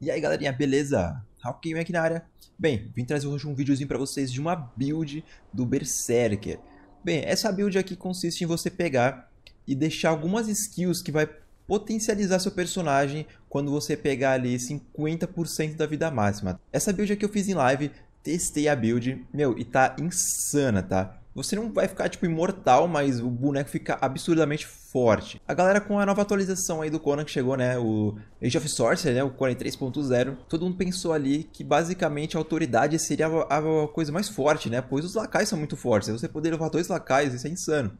E aí galerinha, beleza? Hawking aqui na área. Bem, vim trazer hoje um videozinho pra vocês de uma build do Berserker. Bem, essa build aqui consiste em você pegar e deixar algumas skills que vai potencializar seu personagem quando você pegar ali 50% da vida máxima. Essa build aqui eu fiz em live, testei a build, meu, e tá insana, tá? Você não vai ficar tipo imortal, mas o boneco fica absurdamente forte. A galera com a nova atualização aí do Conan que chegou, né, o Age of Sorcery, né, o Conan 3.0, todo mundo pensou ali que basicamente a autoridade seria a, a coisa mais forte, né, pois os lacais são muito fortes. Você poder levar dois lacais, isso é insano.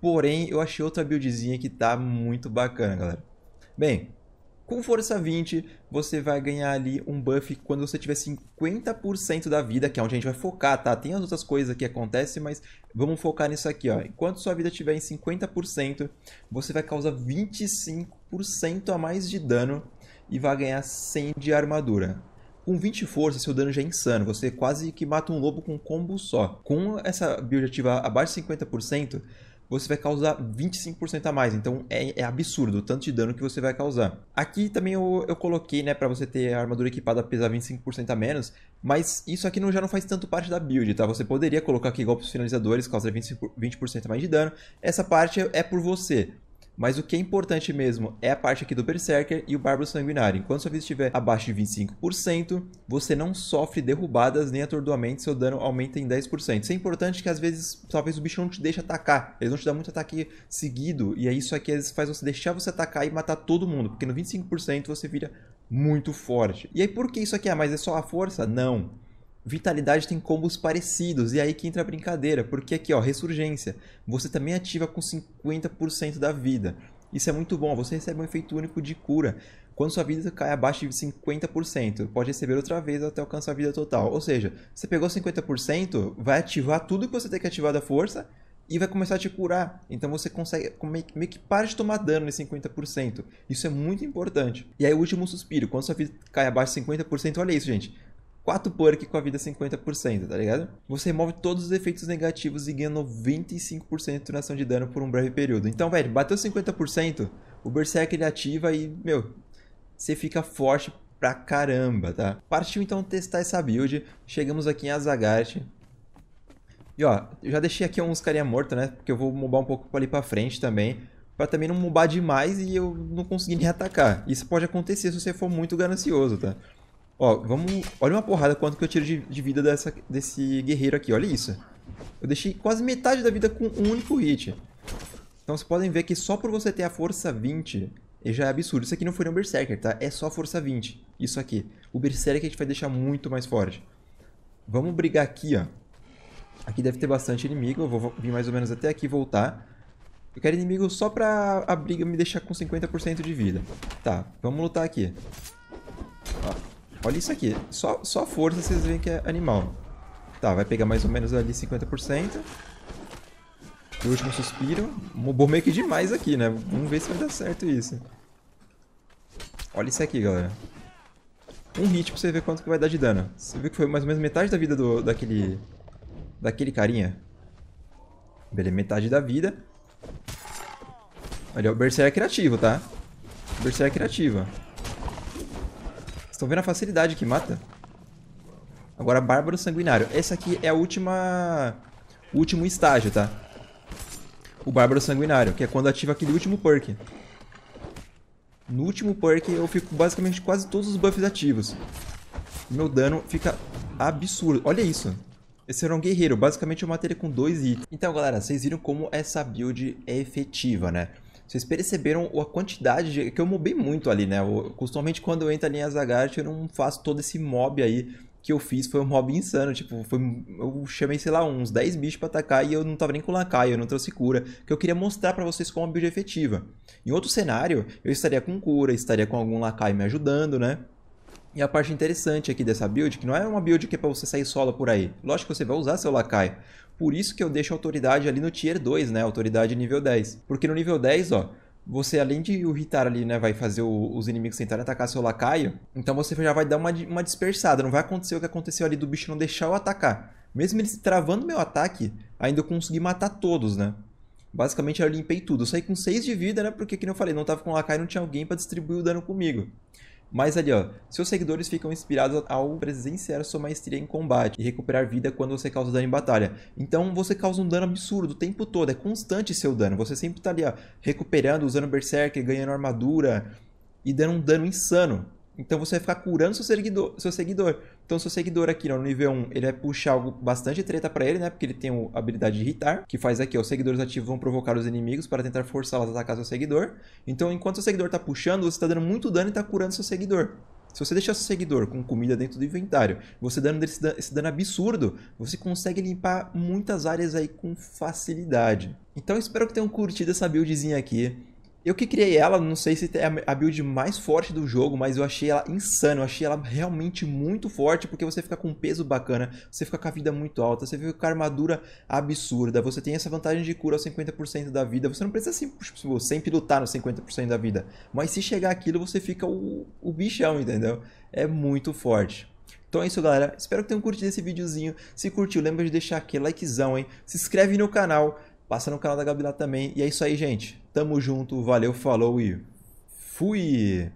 Porém, eu achei outra buildzinha que tá muito bacana, galera. Bem, com força 20, você vai ganhar ali um buff quando você tiver 50% da vida, que é onde a gente vai focar, tá? Tem as outras coisas que acontecem, mas vamos focar nisso aqui, ó. Enquanto sua vida estiver em 50%, você vai causar 25% a mais de dano e vai ganhar 100 de armadura. Com 20 força seu dano já é insano. Você quase que mata um lobo com um combo só. Com essa build ativa abaixo de 50%, você vai causar 25% a mais. Então é, é, absurdo o tanto de dano que você vai causar. Aqui também eu, eu coloquei, né, para você ter a armadura equipada pesar 25% a menos, mas isso aqui não, já não faz tanto parte da build, tá? Você poderia colocar aqui golpes finalizadores, causar 20%, 20 a mais de dano. Essa parte é por você. Mas o que é importante mesmo é a parte aqui do Berserker e o Bárbaro Sanguinário. Enquanto sua vida estiver abaixo de 25%, você não sofre derrubadas nem atordoamento, seu dano aumenta em 10%. Isso é importante que às vezes talvez o bicho não te deixe atacar, eles não te dão muito ataque seguido, e é isso aqui às vezes faz você deixar você atacar e matar todo mundo, porque no 25% você vira muito forte. E aí por que isso aqui? é? mas é só a força? Não. Vitalidade tem combos parecidos, e aí que entra a brincadeira, porque aqui, ó, Ressurgência, você também ativa com 50% da vida. Isso é muito bom, você recebe um efeito único de cura quando sua vida cai abaixo de 50%, pode receber outra vez até alcançar a vida total. Ou seja, você pegou 50%, vai ativar tudo que você tem que ativar da força e vai começar a te curar. Então você consegue meio que para de tomar dano nesse 50%. Isso é muito importante. E aí o último suspiro, quando sua vida cai abaixo de 50%, olha isso, gente. 4 perk com a vida 50%, tá ligado? Você remove todos os efeitos negativos e ganha 95% de turnação de dano por um breve período. Então, velho, bateu 50%, o Berserk ele ativa e, meu, você fica forte pra caramba, tá? Partiu então testar essa build, chegamos aqui em Azagart. E ó, eu já deixei aqui uns carinha morto, né? Porque eu vou mobar um pouco ali pra frente também para também não mobar demais e eu não conseguir nem atacar. Isso pode acontecer se você for muito ganancioso, tá? Ó, vamos... Olha uma porrada quanto que eu tiro de, de vida dessa, desse guerreiro aqui. Olha isso. Eu deixei quase metade da vida com um único hit. Então vocês podem ver que só por você ter a força 20, já é absurdo. Isso aqui não foi um Berserker, tá? É só força 20. Isso aqui. O Berserker a gente vai deixar muito mais forte. Vamos brigar aqui, ó. Aqui deve ter bastante inimigo. Eu vou vir mais ou menos até aqui e voltar. Eu quero inimigo só pra a briga me deixar com 50% de vida. Tá, vamos lutar aqui. Ó. Olha isso aqui. Só, só força vocês veem que é animal. Tá, vai pegar mais ou menos ali 50%. O último suspiro. Mobou meio que demais aqui, né? Vamos ver se vai dar certo isso. Olha isso aqui, galera. Um hit pra você ver quanto que vai dar de dano. Você viu que foi mais ou menos metade da vida do, daquele... Daquele carinha. Beleza, metade da vida. Olha, o Berserker é ativo, tá? Berserker é ativa estão vendo a facilidade que mata? Agora, Bárbaro Sanguinário. Esse aqui é a última... O último estágio, tá? O Bárbaro Sanguinário, que é quando ativa aquele último perk. No último perk, eu fico basicamente quase todos os buffs ativos. Meu dano fica absurdo. Olha isso. Esse era um guerreiro. Basicamente, eu matei ele com dois itens. Então, galera, vocês viram como essa build é efetiva, né? Vocês perceberam a quantidade de... que eu mobei muito ali, né? Eu, costumamente quando eu entro ali em Azagart, eu não faço todo esse mob aí que eu fiz foi um mob insano. Tipo, foi, eu chamei, sei lá, uns 10 bichos para atacar e eu não tava nem com lacaio, eu não trouxe cura. Que eu queria mostrar para vocês como a build é efetiva. Em outro cenário, eu estaria com cura, estaria com algum lacaio me ajudando, né? E a parte interessante aqui dessa build, que não é uma build que é para você sair solo por aí. Lógico que você vai usar seu lacaio. Por isso que eu deixo a autoridade ali no tier 2, né? Autoridade nível 10. Porque no nível 10, ó, você além de irritar ali, né, vai fazer o, os inimigos tentarem atacar seu lacaio, então você já vai dar uma, uma dispersada, não vai acontecer o que aconteceu ali do bicho não deixar eu atacar. Mesmo ele travando meu ataque, ainda eu consegui matar todos, né? Basicamente eu limpei tudo, eu saí com 6 de vida, né, porque que eu falei, não tava com o lacaio, não tinha alguém para distribuir o dano comigo. Mas ali, ó, seus seguidores ficam inspirados ao presenciar sua maestria em combate e recuperar vida quando você causa dano em batalha. Então você causa um dano absurdo o tempo todo, é constante seu dano. Você sempre tá ali, ó, recuperando, usando Berserker, ganhando armadura e dando um dano insano. Então você vai ficar curando seu seguidor. Seu seguidor. Então seu seguidor aqui no nível 1, ele vai puxar algo bastante treta para ele, né? Porque ele tem a habilidade de irritar, que faz aqui, ó, os seguidores ativos vão provocar os inimigos para tentar forçá-los a atacar seu seguidor. Então enquanto o seguidor tá puxando, você tá dando muito dano e tá curando seu seguidor. Se você deixar seu seguidor com comida dentro do inventário, você dando esse dano, esse dano absurdo, você consegue limpar muitas áreas aí com facilidade. Então espero que tenham curtido essa buildzinha aqui. Eu que criei ela, não sei se é a build mais forte do jogo, mas eu achei ela insana, eu achei ela realmente muito forte, porque você fica com um peso bacana, você fica com a vida muito alta, você fica com a armadura absurda, você tem essa vantagem de cura aos 50% da vida, você não precisa sempre, tipo, tipo, sempre lutar nos 50% da vida, mas se chegar aquilo você fica o, o bichão, entendeu? É muito forte. Então é isso, galera. Espero que tenham curtido esse videozinho. Se curtiu, lembra de deixar aquele likezão, hein? Se inscreve no canal, passa no canal da Gabi lá também. E é isso aí, gente. Tamo junto, valeu, falou e fui!